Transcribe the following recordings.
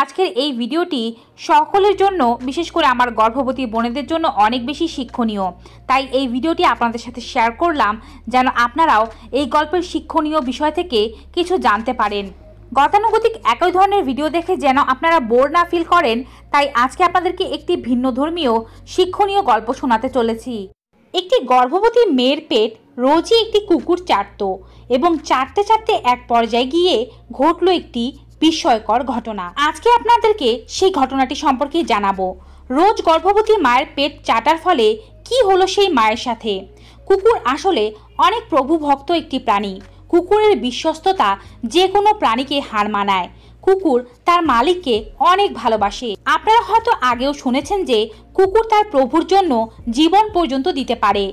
আজকের এই ভিডিওটি সকলের জন্য বিশেষ করে আমার গর্ভবতী বোনেদের জন্য অনেক বেশি শিক্ষণীয় তাই এই ভিডিওটি আপনাদের সাথে শেয়ার করলাম যেন আপনারাও এই গল্পের শিক্ষণীয় বিষয় থেকে কিছু জানতে পারেন গতানুগতিক একই ধরনের ভিডিও দেখে যেন আপনারা বোর না ফিল করেন তাই আজকে আপনাদেরকে একটি ভিন্ন ধর্মীয় শিক্ষণীয় গল্প শোনাতে চলেছি একটি গর্ভবতী মেয়ের পেট রোজই একটি কুকুর চাটত এবং চাটতে চাটতে এক পর্যায়ে গিয়ে ঘটল একটি বিস্ময়কর ঘটনা আজকে আপনাদেরকে সেই ঘটনাটি সম্পর্কে জানাবো রোজ গর্ভবতী মায়ের পেট চাটার ফলে কি হলো সেই মায়ের সাথে কুকুর আসলে অনেক প্রভুভক্ত একটি প্রাণী কুকুরের বিশ্বস্ততা যে কোনো প্রাণীকে হার মানায় কুকুর তার মালিককে অনেক ভালোবাসে আপনারা হয়তো আগেও শুনেছেন যে কুকুর তার প্রভুর জন্য জীবন পর্যন্ত দিতে পারে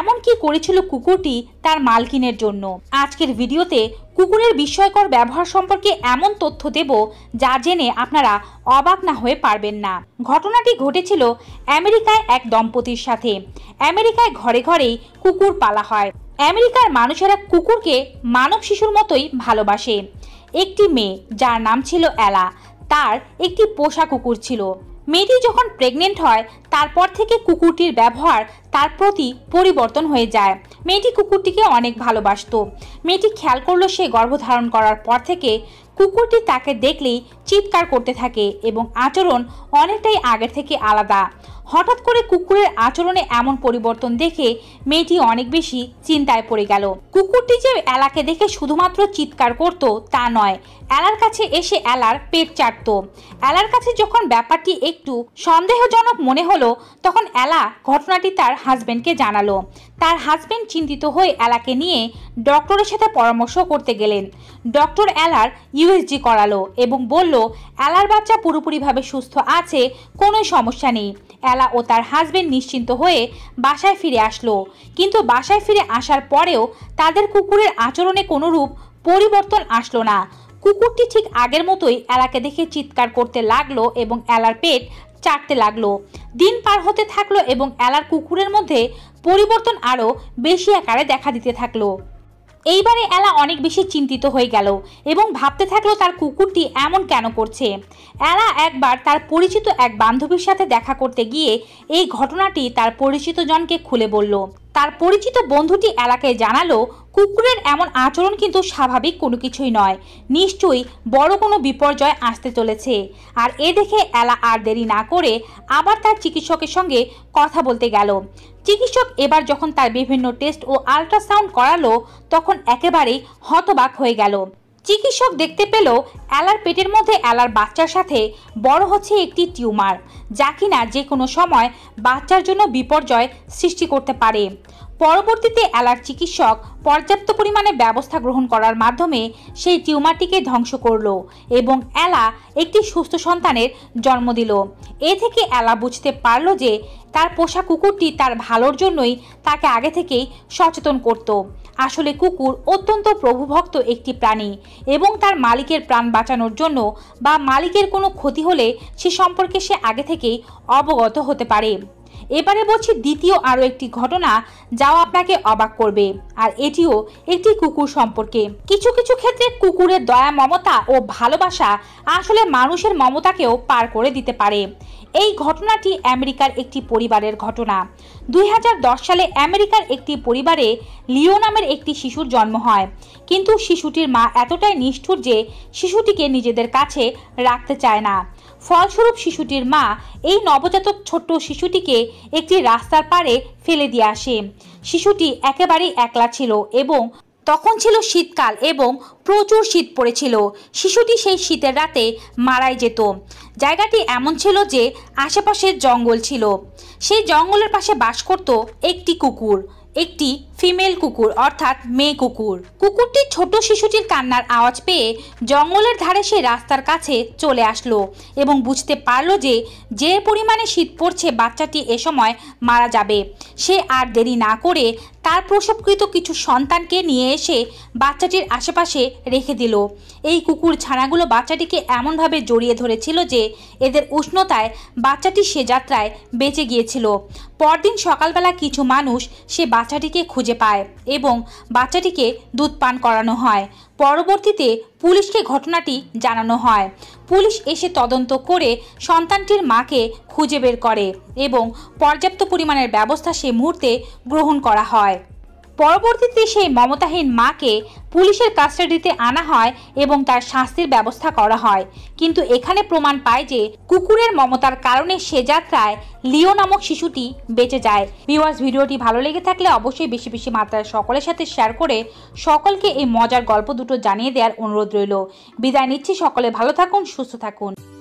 এমন কি করেছিল কুকুরটি তার মালকিনের জন্য আজকের ভিডিওতে কুকুরের বিস্ময়কর ব্যবহার সম্পর্কে এমন তথ্য দেব যা জেনে আপনারা অবাক না হয়ে পারবেন না ঘটনাটি ঘটেছিল আমেরিকায় এক দম্পতির সাথে আমেরিকায় ঘরে ঘরেই কুকুর পালা হয় আমেরিকার মানুষেরা কুকুরকে মানব শিশুর মতোই ভালোবাসে একটি মেয়ে যার নাম ছিল এলা তার একটি পোষা কুকুর ছিল মেয়েটি যখন প্রেগনেন্ট হয় তারপর থেকে কুকুরটির ব্যবহার তার প্রতি পরিবর্তন হয়ে যায় মেয়েটি কুকুরটিকে অনেক ভালোবাসত মেয়েটি খেয়াল করলো সে গর্ভধারণ করার পর থেকে কুকুরটি তাকে দেখলেই চিৎকার করতে থাকে এবং আচরণ অনেকটাই আগের থেকে আলাদা হঠাৎ করে কুকুরের আচরণে এমন পরিবর্তন দেখে মেয়েটি অনেক বেশি চিন্তায় পড়ে গেল কুকুরটি যে এলাকে দেখে শুধুমাত্র চিৎকার করত তা নয় এলার কাছে এসে এলার পেট চাটত এলার কাছে যখন ব্যাপারটি একটু সন্দেহজনক মনে হলো তখন এলা ঘটনাটি তার হাজব্যান্ডকে জানালো তার হাজব্যান্ড চিন্তিত হয়ে এলাকে নিয়ে ডক্টরের সাথে পরামর্শ করতে গেলেন ডক্টর এলার ইউএসজি করালো এবং বলল এলার বাচ্চা পুরোপুরিভাবে সুস্থ আছে কোনো সমস্যা নেই বেলা ও তার হাজবেন্ড নিশ্চিন্ত হয়ে বাসায় ফিরে আসলো কিন্তু বাসায় ফিরে আসার পরেও তাদের কুকুরের আচরণে কোনোরূপ পরিবর্তন আসলো না কুকুরটি ঠিক আগের মতোই এলাকে দেখে চিৎকার করতে লাগলো এবং এলার পেট চাটতে লাগলো দিন পার হতে থাকলো এবং এলার কুকুরের মধ্যে পরিবর্তন আরও বেশি আকারে দেখা দিতে থাকলো এইবারে এলা অনেক বেশি চিন্তিত হয়ে গেল এবং ভাবতে থাকলো তার কুকুরটি এমন কেন করছে এলা একবার তার পরিচিত এক বান্ধবীর সাথে দেখা করতে গিয়ে এই ঘটনাটি তার পরিচিত জনকে খুলে বলল তার পরিচিত বন্ধুটি এলাকায় জানালো কুকুরের এমন আচরণ কিন্তু স্বাভাবিক কোনো কিছুই নয় নিশ্চয়ই বড় কোনো বিপর্যয় আসতে চলেছে আর এ দেখে এলা আর দেরি না করে আবার তার চিকিৎসকের সঙ্গে কথা বলতে গেল চিকিৎসক এবার যখন তার বিভিন্ন টেস্ট ও আল্ট্রাসাউন্ড করালো তখন একেবারেই হতবাক হয়ে গেল চিকিৎসক দেখতে পেল অ্যালার পেটের মধ্যে অ্যালার বাচ্চার সাথে বড় হচ্ছে একটি টিউমার যা কিনা যে কোনো সময় বাচ্চার জন্য বিপর্যয় সৃষ্টি করতে পারে পরবর্তীতে অ্যালার চিকিৎসক পর্যাপ্ত পরিমাণে ব্যবস্থা গ্রহণ করার মাধ্যমে সেই টিউমারটিকে ধ্বংস করল এবং অ্যালা একটি সুস্থ সন্তানের জন্ম দিল এ থেকে অ্যালা বুঝতে পারল যে তার পোষা কুকুরটি তার ভালোর জন্যই তাকে আগে থেকেই সচেতন করত আসলে কুকুর অত্যন্ত প্রভুভক্ত একটি প্রাণী এবং তার মালিকের প্রাণ বাঁচানোর জন্য বা মালিকের কোনো ক্ষতি হলে সে সম্পর্কে সে আগে থেকেই অবগত হতে পারে এবারে বলছি দ্বিতীয় আরও একটি ঘটনা যাও আপনাকে অবাক করবে আর এটিও একটি কুকুর সম্পর্কে কিছু কিছু ক্ষেত্রে কুকুরের দয়া মমতা ও ভালোবাসা আসলে মানুষের মমতাকেও পার করে দিতে পারে এই ঘটনাটি আমেরিকার একটি পরিবারের ঘটনা দুই সালে আমেরিকার একটি পরিবারে লিও নামের একটি শিশুর জন্ম হয় কিন্তু শিশুটির মা এতটাই নিষ্ঠুর যে শিশুটিকে নিজেদের কাছে রাখতে চায় না ফলস্বরূপ শিশুটির মা এই নবজাতক ছোট্ট শিশুটিকে একটি রাস্তার পাড়ে ফেলে দিয়ে আসে শিশুটি একেবারেই একলা ছিল এবং তখন ছিল শীতকাল এবং প্রচুর শীত পড়েছিল শিশুটি সেই শীতের রাতে মারাই যেত জায়গাটি এমন ছিল যে আশেপাশের জঙ্গল ছিল সেই জঙ্গলের পাশে বাস করত একটি কুকুর একটি ফিমেল কুকুর অর্থাৎ মেয়ে কুকুর কুকুরটি ছোট শিশুটির কান্নার আওয়াজ পেয়ে জঙ্গলের ধারে সে রাস্তার কাছে চলে আসলো এবং বুঝতে পারল যে যে পরিমাণে শীত পড়ছে বাচ্চাটি এ সময় মারা যাবে সে আর দেরি না করে তার প্রসবকৃত কিছু সন্তানকে নিয়ে এসে বাচ্চাটির আশেপাশে রেখে দিল এই কুকুর ছানাগুলো বাচ্চাটিকে এমনভাবে জড়িয়ে ধরেছিল যে এদের উষ্ণতায় বাচ্চাটি সে যাত্রায় বেঁচে গিয়েছিল পরদিন সকালবেলা কিছু মানুষ সে বাচ্চাটিকে খুঁজে পায় এবং বাচ্চাটিকে দুধ পান করানো হয় পরবর্তীতে পুলিশকে ঘটনাটি জানানো হয় পুলিশ এসে তদন্ত করে সন্তানটির মাকে খুঁজে বের করে এবং পর্যাপ্ত পরিমাণের ব্যবস্থা সে মুহূর্তে গ্রহণ করা হয় পরবর্তীতে সেই মমতাহীন মাকে পুলিশের কাস্টাডিতে আনা হয় এবং তার শাস্তির ব্যবস্থা করা হয় কিন্তু এখানে প্রমাণ পায় যে কুকুরের মমতার কারণে সে যাত্রায় লিও নামক শিশুটি বেঁচে যায় ভিওয়ার্স ভিডিওটি ভালো লেগে থাকলে অবশ্যই বেশি বেশি মাত্রায় সকলের সাথে শেয়ার করে সকলকে এই মজার গল্প দুটো জানিয়ে দেওয়ার অনুরোধ রইল বিদায় নিচ্ছি সকলে ভালো থাকুন সুস্থ থাকুন